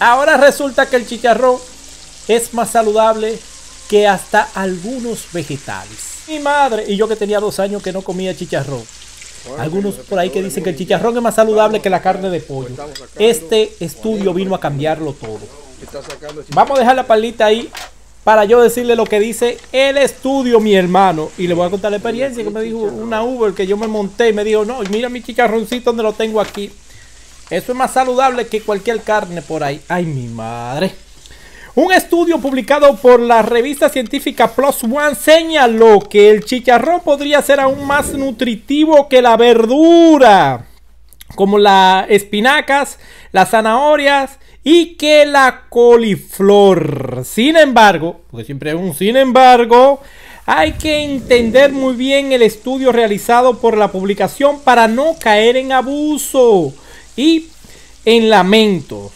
Ahora resulta que el chicharrón es más saludable que hasta algunos vegetales. Mi madre y yo que tenía dos años que no comía chicharrón. Algunos por ahí que dicen que el chicharrón es más saludable que la carne de pollo. Este estudio vino a cambiarlo todo. Vamos a dejar la palita ahí para yo decirle lo que dice el estudio, mi hermano. Y le voy a contar la experiencia que me dijo una Uber que yo me monté y me dijo, no, mira mi chicharroncito donde lo tengo aquí. Eso es más saludable que cualquier carne por ahí. Ay, mi madre. Un estudio publicado por la revista científica Plus One señaló que el chicharrón podría ser aún más nutritivo que la verdura, como las espinacas, las zanahorias y que la coliflor. Sin embargo, porque siempre es un sin embargo, hay que entender muy bien el estudio realizado por la publicación para no caer en abuso y en lamentos.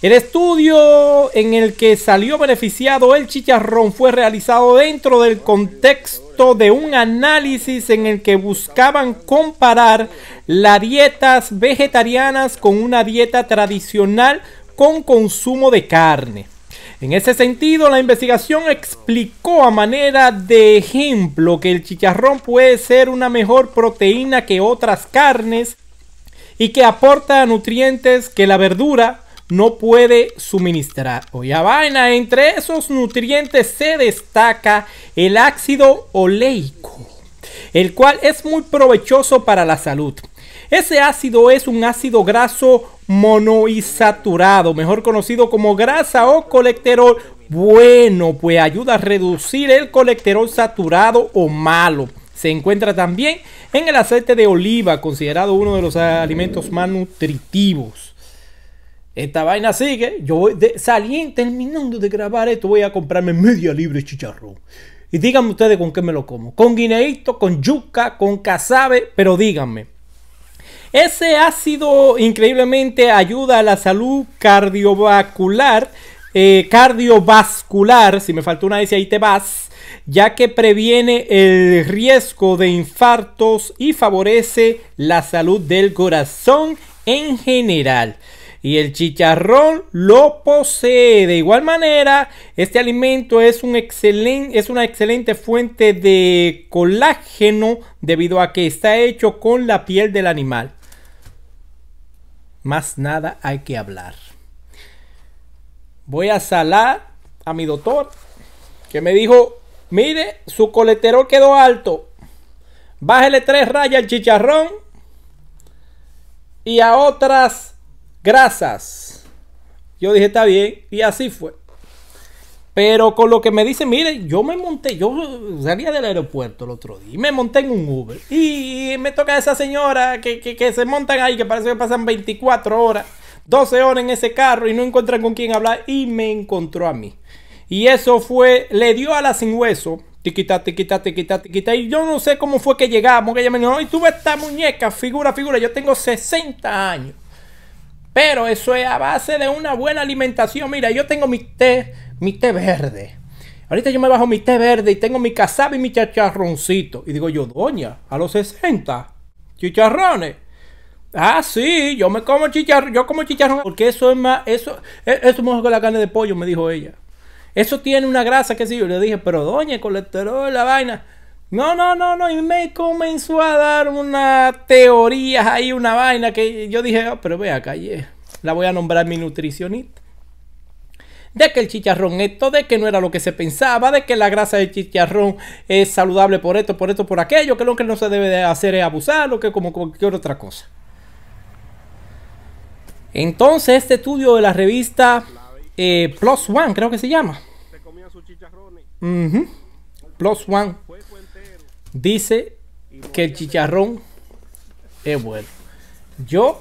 El estudio en el que salió beneficiado el chicharrón fue realizado dentro del contexto de un análisis en el que buscaban comparar las dietas vegetarianas con una dieta tradicional con consumo de carne. En ese sentido, la investigación explicó a manera de ejemplo que el chicharrón puede ser una mejor proteína que otras carnes y que aporta nutrientes que la verdura no puede suministrar. Oye, vaina, entre esos nutrientes se destaca el ácido oleico, el cual es muy provechoso para la salud. Ese ácido es un ácido graso monoinsaturado, mejor conocido como grasa o colesterol bueno, pues ayuda a reducir el colesterol saturado o malo se encuentra también en el aceite de oliva, considerado uno de los alimentos más nutritivos. Esta vaina sigue. Yo salí terminando de grabar esto, voy a comprarme media libre chicharrón. Y díganme ustedes con qué me lo como. Con guineíto, con yuca, con casabe pero díganme. Ese ácido increíblemente ayuda a la salud cardiovascular eh, cardiovascular, si me faltó una dice ahí te vas, ya que previene el riesgo de infartos y favorece la salud del corazón en general. Y el chicharrón lo posee. De igual manera, este alimento es, un excelente es una excelente fuente de colágeno debido a que está hecho con la piel del animal. Más nada hay que hablar voy a salar a mi doctor que me dijo, mire, su colesterol quedó alto, bájele tres rayas al chicharrón y a otras grasas. Yo dije, está bien, y así fue. Pero con lo que me dice mire, yo me monté, yo salía del aeropuerto el otro día y me monté en un Uber. Y me toca a esa señora que, que, que se montan ahí, que parece que pasan 24 horas. 12 horas en ese carro y no encuentran con quién hablar y me encontró a mí. Y eso fue, le dio a la sin hueso. Tiquita, tiquita, tiquita, tiquita. Y yo no sé cómo fue que llegamos. Que ella me dijo, hoy tuve esta muñeca, figura, figura. Yo tengo 60 años. Pero eso es a base de una buena alimentación. Mira, yo tengo mi té, mi té verde. Ahorita yo me bajo mi té verde y tengo mi casabe y mi chacharroncito Y digo yo, doña, a los 60, chicharrones. Ah, sí, yo me como chicharrón, yo como chicharrón, porque eso es más, eso, e, eso es mejor que la carne de pollo, me dijo ella. Eso tiene una grasa, que sí, yo le dije, pero doña, el colesterol, la vaina. No, no, no, no, y me comenzó a dar una teoría ahí, una vaina que yo dije, ah, pero vea calle, la voy a nombrar mi nutricionista. De que el chicharrón esto, de que no era lo que se pensaba, de que la grasa del chicharrón es saludable por esto, por esto, por aquello, que lo que no se debe de hacer es abusarlo lo que como cualquier otra cosa. Entonces, este estudio de la revista eh, Plus One, creo que se llama. Plus One dice que el chicharrón es bueno. Yo,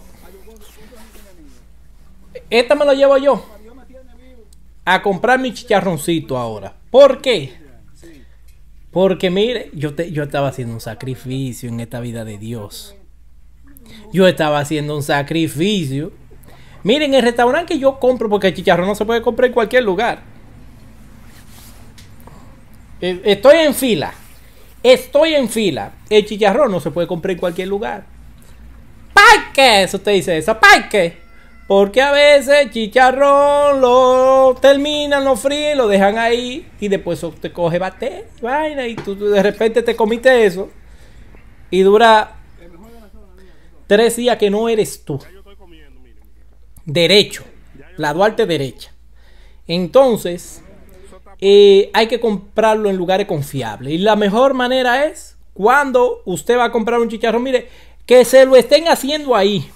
esta me lo llevo yo a comprar mi chicharroncito ahora. ¿Por qué? Porque mire, yo, te, yo estaba haciendo un sacrificio en esta vida de Dios. Yo estaba haciendo un sacrificio. Miren, el restaurante que yo compro, porque el chicharrón no se puede comprar en cualquier lugar. Eh, estoy en fila. Estoy en fila. El chicharrón no se puede comprar en cualquier lugar. ¿Para Eso te dice eso. ¿Para Porque a veces el chicharrón lo terminan, lo fríen, lo dejan ahí y después te coge bate, vaina y tú, tú de repente te comiste eso y dura tres días que no eres tú derecho, la Duarte derecha. Entonces, eh, hay que comprarlo en lugares confiables. Y la mejor manera es cuando usted va a comprar un chicharrón, mire, que se lo estén haciendo ahí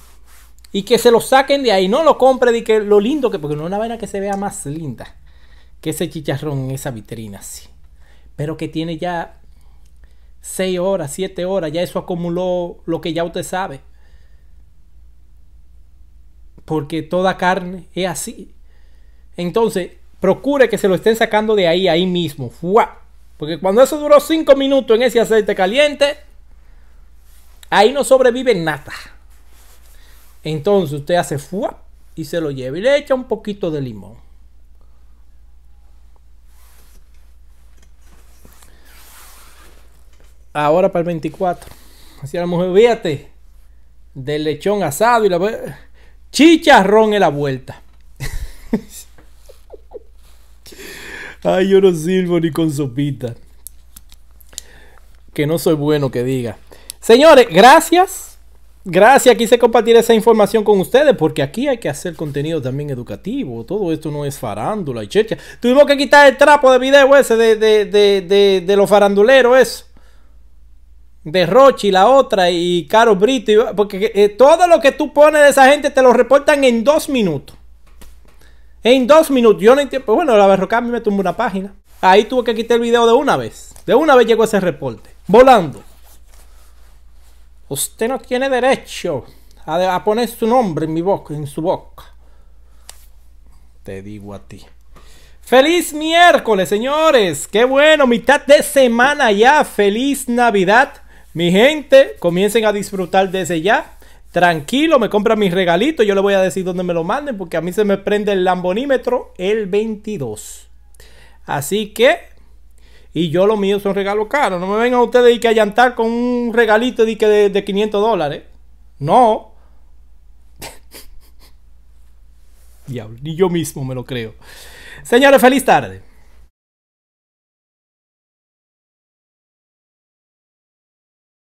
y que se lo saquen de ahí. No lo compre de que lo lindo que, porque no es una vaina que se vea más linda que ese chicharrón en esa vitrina así. Pero que tiene ya 6 horas, 7 horas, ya eso acumuló lo que ya usted sabe porque toda carne es así. Entonces, procure que se lo estén sacando de ahí, ahí mismo. ¡Fua! Porque cuando eso duró 5 minutos en ese aceite caliente, ahí no sobrevive nada. Entonces usted hace ¡fua! y se lo lleva y le echa un poquito de limón. Ahora para el 24. Así a la mujer, fíjate, del lechón asado y la... Chicharrón en la vuelta. Ay, yo no sirvo ni con sopita. Que no soy bueno que diga. Señores, gracias. Gracias, quise compartir esa información con ustedes porque aquí hay que hacer contenido también educativo. Todo esto no es farándula y checha. Tuvimos que quitar el trapo de video ese de, de, de, de los faranduleros, eso de Rochi, la otra, y Caro Brito, porque eh, todo lo que tú pones de esa gente te lo reportan en dos minutos. En dos minutos, yo no entiendo. Pues bueno, la Berroca a mí me tumbó una página. Ahí tuve que quitar el video de una vez. De una vez llegó ese reporte. Volando. Usted no tiene derecho a, a poner su nombre en mi boca, en su boca. Te digo a ti. Feliz miércoles, señores. Qué bueno, mitad de semana ya. Feliz Navidad. Mi gente, comiencen a disfrutar desde ya. Tranquilo, me compran mis regalitos. Yo les voy a decir dónde me lo manden porque a mí se me prende el lambonímetro el 22. Así que, y yo lo mío son regalos caros. No me vengan ustedes y que allantar con un regalito de, de 500 dólares. No. Diablo, ni yo mismo me lo creo. Señores, feliz tarde.